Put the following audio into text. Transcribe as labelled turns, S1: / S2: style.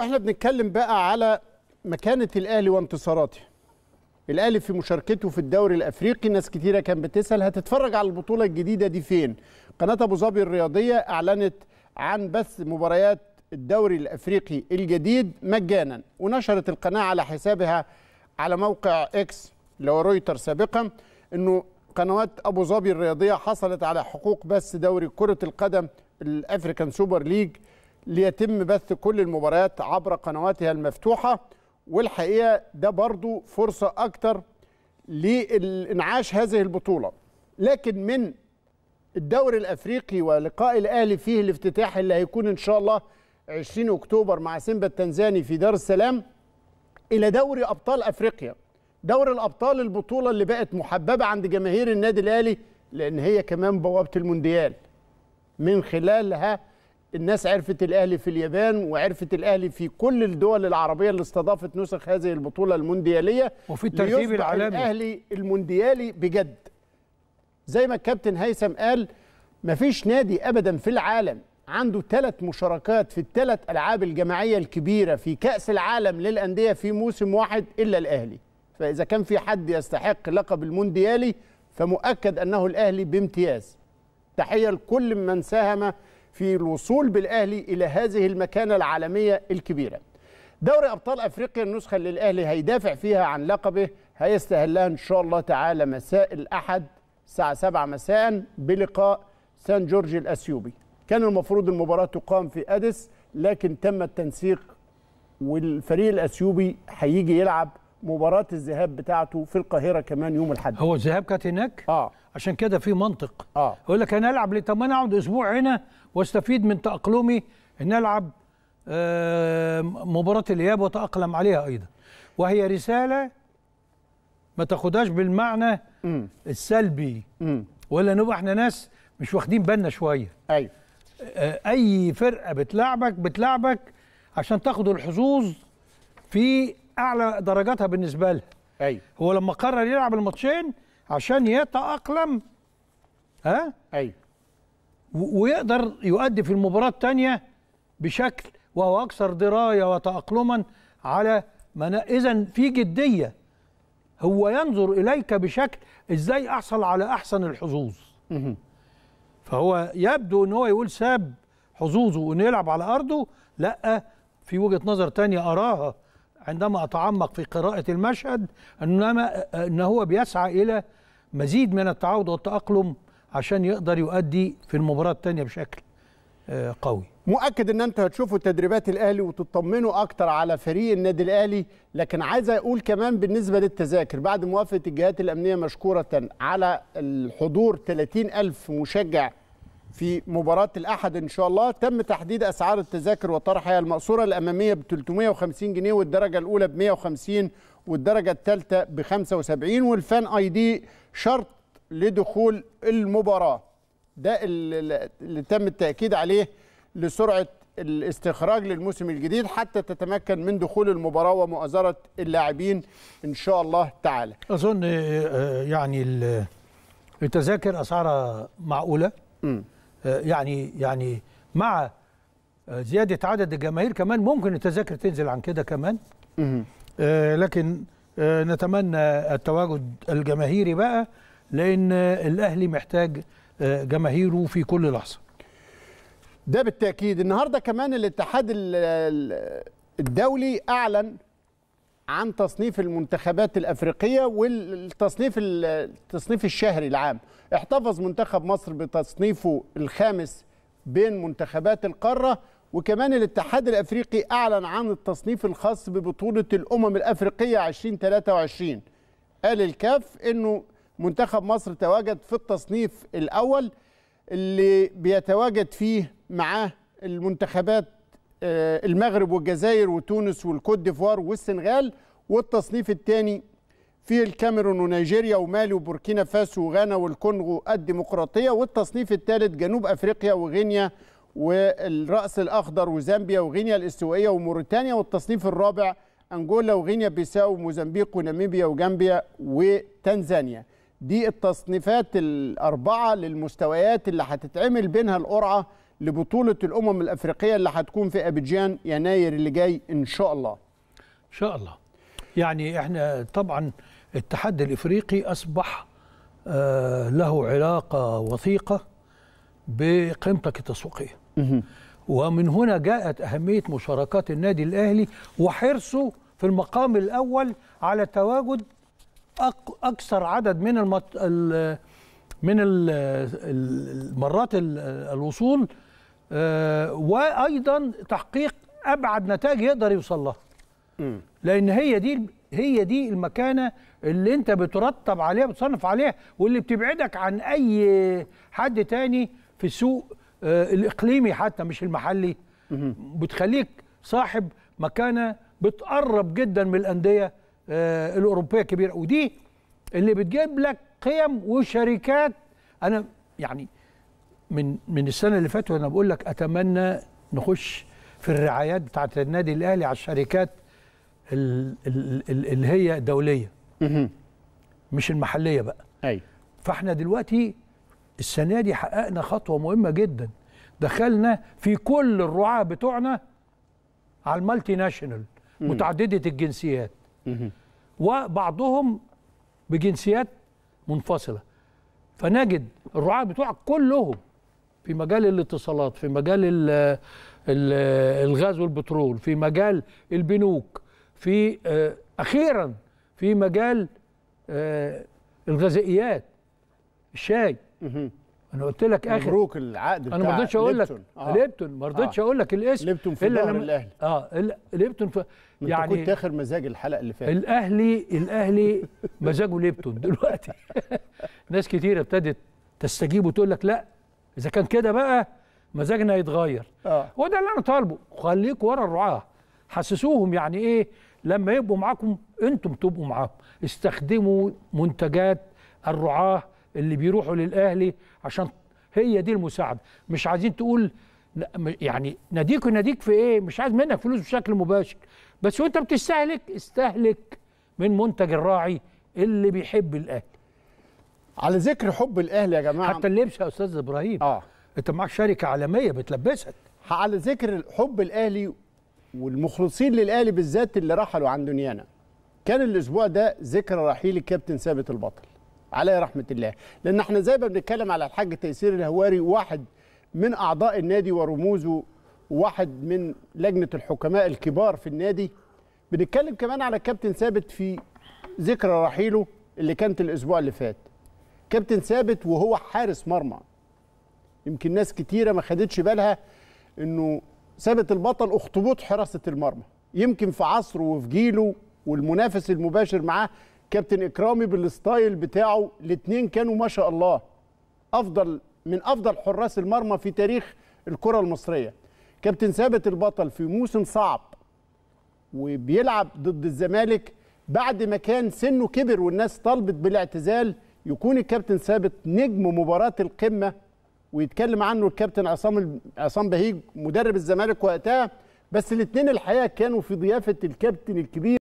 S1: احنا بنتكلم بقى على مكانه الاهلي وانتصاراته الاهلي في مشاركته في الدوري الافريقي ناس كتيره كانت بتسال هتتفرج على البطوله الجديده دي فين قناه ابو ظبي الرياضيه اعلنت عن بث مباريات الدوري الافريقي الجديد مجانا ونشرت القناه على حسابها على موقع اكس اللي هو رويتر سابقا انه قنوات ابو ظبي الرياضيه حصلت على حقوق بث دوري كره القدم الافريكان سوبر ليج ليتم بث كل المباريات عبر قنواتها المفتوحة والحقيقة ده برضو فرصة أكتر لإنعاش هذه البطولة لكن من الدوري الأفريقي ولقاء الأهلي فيه الافتتاح اللي هيكون إن شاء الله 20 أكتوبر مع سيمبا التنزاني في دار السلام إلى دوري أبطال أفريقيا دوري الأبطال البطولة اللي بقت محببة عند جماهير النادي الأهلي لأن هي كمان بوابة المونديال من خلالها الناس عرفت الاهلي في اليابان وعرفت الاهلي في كل الدول العربيه اللي استضافت نسخ هذه البطوله الموندياليه وفي الترتيب العالمي الاهلي المونديالي بجد زي ما الكابتن هيثم قال مفيش نادي ابدا في العالم عنده ثلاث مشاركات في الثلاث العاب الجماعيه الكبيره في كاس العالم للانديه في موسم واحد الا الاهلي فاذا كان في حد يستحق لقب المونديالي فمؤكد انه الاهلي بامتياز تحيه لكل من ساهم في الوصول بالأهلي إلى هذه المكانة العالمية الكبيرة دوري أبطال أفريقيا النسخة اللي الأهلي هيدافع فيها عن لقبه هيستهلها إن شاء الله تعالى مساء الأحد الساعة 7 مساء بلقاء سان جورج الأثيوبي كان المفروض المباراة تقام في أديس لكن تم التنسيق والفريق الأثيوبي هيجي يلعب مباراه الذهاب بتاعته في القاهره كمان يوم الاحد
S2: هو الذهاب كانت هناك اه عشان كده في منطق اه يقول لك انا العب ليه طب ما انا اقعد اسبوع هنا واستفيد من تاقلمي ان العب آه مباراه الاياب واتاقلم عليها ايضا وهي رساله ما تاخدهاش بالمعنى م. السلبي م. ولا نبقى احنا ناس مش واخدين بالنا شويه ايوه آه اي فرقه بتلعبك بتلعبك عشان تاخد الحظوظ في اعلى درجاتها بالنسبه لها ايوه هو لما قرر يلعب الماتشين عشان يتاقلم ها ايوه ويقدر يؤدي في المباراه الثانيه بشكل وهو اكثر درايه وتاقلما على اذا في جديه هو ينظر اليك بشكل ازاي احصل على احسن الحظوظ فهو يبدو ان هو يقول ساب حظوظه وانه يلعب على ارضه لا في وجهه نظر تانية اراها عندما أتعمق في قراءة المشهد إنما إن هو بيسعى إلى مزيد من التعود والتأقلم عشان يقدر يؤدي في
S1: المباراة الثانية بشكل آه، قوي مؤكد ان انتوا هتشوفوا تدريبات الاهلي وتطمنوا اكتر على فريق النادي الاهلي لكن عايز اقول كمان بالنسبه للتذاكر بعد موافقه الجهات الامنيه مشكوره على الحضور 30 الف مشجع في مباراة الأحد إن شاء الله تم تحديد أسعار التذاكر وطرحها المقصورة الأمامية ب 350 جنيه والدرجة الأولى ب 150 والدرجة الثالثة ب 75 والفان أي دي شرط لدخول المباراة ده اللي تم التأكيد عليه لسرعة الاستخراج للموسم الجديد حتى تتمكن من دخول المباراة ومؤازرة اللاعبين إن شاء الله تعالى أظن
S2: آه، آه، يعني التذاكر أسعارها معقولة م. آه، يعني يعني مع آه، زياده عدد الجماهير كمان ممكن التذاكر تنزل عن كده كمان آه، لكن نتمنى التواجد الجماهيري بقى لان الاهلي محتاج جماهيره في كل
S1: لحظه ده بالتاكيد النهارده كمان الاتحاد الدولي اعلن عن تصنيف المنتخبات الافريقيه والتصنيف التصنيف الشهري العام احتفظ منتخب مصر بتصنيفه الخامس بين منتخبات القاره وكمان الاتحاد الافريقي اعلن عن التصنيف الخاص ببطوله الامم الافريقيه 2023 قال الكاف انه منتخب مصر تواجد في التصنيف الاول اللي بيتواجد فيه معاه المنتخبات آه، المغرب والجزائر وتونس والكوت ديفوار والسنغال والتصنيف الثاني في الكاميرون ونيجيريا ومالي وبوركينا فاسو وغانا والكونغو الديمقراطية والتصنيف الثالث جنوب أفريقيا وغينيا والرأس الأخضر وزامبيا وغينيا الاستوائية وموريتانيا والتصنيف الرابع أنجولا وغينيا بيساو وموزمبيق وناميبيا وجامبيا وتنزانيا دي التصنيفات الأربعة للمستويات اللي هتتعمل بينها القرعة لبطوله الامم الافريقيه اللي هتكون في ابيجان يناير اللي جاي ان شاء الله
S2: ان شاء الله يعني احنا طبعا الاتحاد الافريقي اصبح آه، له علاقه وثيقه بقيمتك التسويقيه ومن هنا جاءت اهميه مشاركات النادي الاهلي وحرصه في المقام الاول على تواجد اكثر عدد من المط... من المرات الوصول آه، وايضا تحقيق ابعد نتائج يقدر يوصل لها لان هي دي هي دي المكانه اللي انت بترتب عليها بتصنف عليها واللي بتبعدك عن اي حد تاني في السوق آه، الاقليمي حتى مش المحلي بتخليك صاحب مكانه بتقرب جدا من الانديه آه، الاوروبيه كبيره ودي اللي بتجيب لك قيم وشركات انا يعني من من السنه اللي فاتت وانا بقول لك اتمنى نخش في الرعايات بتاعه النادي الاهلي على الشركات اللي هي دوليه مش المحليه بقى ايوه فاحنا دلوقتي السنه دي حققنا خطوه مهمه جدا دخلنا في كل الرعاه بتوعنا على المالتي ناشونال متعدده الجنسيات وبعضهم بجنسيات منفصله فنجد الرعاه بتوعك كلهم في مجال الاتصالات في مجال الغاز والبترول في مجال البنوك في آه، اخيرا في مجال آه، الغذائيات الشاي انا قلت لك اخر مبروك العقد بتاع انا ما رضيتش اقول لك ليبتون آه. ما رضيتش اقول
S1: لك الاسم ليبتون في الدوري الاهلي اه ليبتون في يعني كنت اخر مزاج الحلقه اللي فاتت
S2: الاهلي الاهلي مزاجه ليبتون دلوقتي ناس كتيره ابتدت تستجيب وتقول لك لا اذا كان كده بقى مزاجنا يتغير آه. وده اللي انا طالبه خليك ورا الرعاه حسسوهم يعني ايه لما يبقوا معاكم انتم تبقوا معاهم استخدموا منتجات الرعاه اللي بيروحوا للاهلي عشان هي دي المساعده مش عايزين تقول يعني ناديك وناديك في ايه مش عايز منك فلوس بشكل مباشر بس وانت بتستهلك استهلك من منتج الراعي اللي بيحب الاهلي على ذكر حب الاهلي يا جماعه حتى اللبس يا استاذ ابراهيم اه انت
S1: معاك شركه عالميه بتلبسك على ذكر حب الاهلي والمخلصين للاهلي بالذات اللي رحلوا عن دنيانا كان الاسبوع ده ذكرى رحيل الكابتن ثابت البطل عليه رحمه الله لان احنا زي ما بنتكلم على الحاج تيسير الهواري واحد من اعضاء النادي ورموزه واحد من لجنه الحكماء الكبار في النادي بنتكلم كمان على الكابتن ثابت في ذكرى رحيله اللي كانت الاسبوع اللي فات كابتن ثابت وهو حارس مرمى يمكن ناس كتيره ما خدتش بالها انه ثابت البطل اخطبوط حراسه المرمى يمكن في عصره وفي جيله والمنافس المباشر معاه كابتن اكرامي بالستايل بتاعه الاثنين كانوا ما شاء الله افضل من افضل حراس المرمى في تاريخ الكره المصريه كابتن ثابت البطل في موسم صعب وبيلعب ضد الزمالك بعد ما كان سنه كبر والناس طالبت بالاعتزال يكون الكابتن ثابت نجم مباراه القمه ويتكلم عنه الكابتن عصام عصام بهيج مدرب الزمالك وقتها بس الاثنين الحقيقه كانوا في ضيافه الكابتن الكبير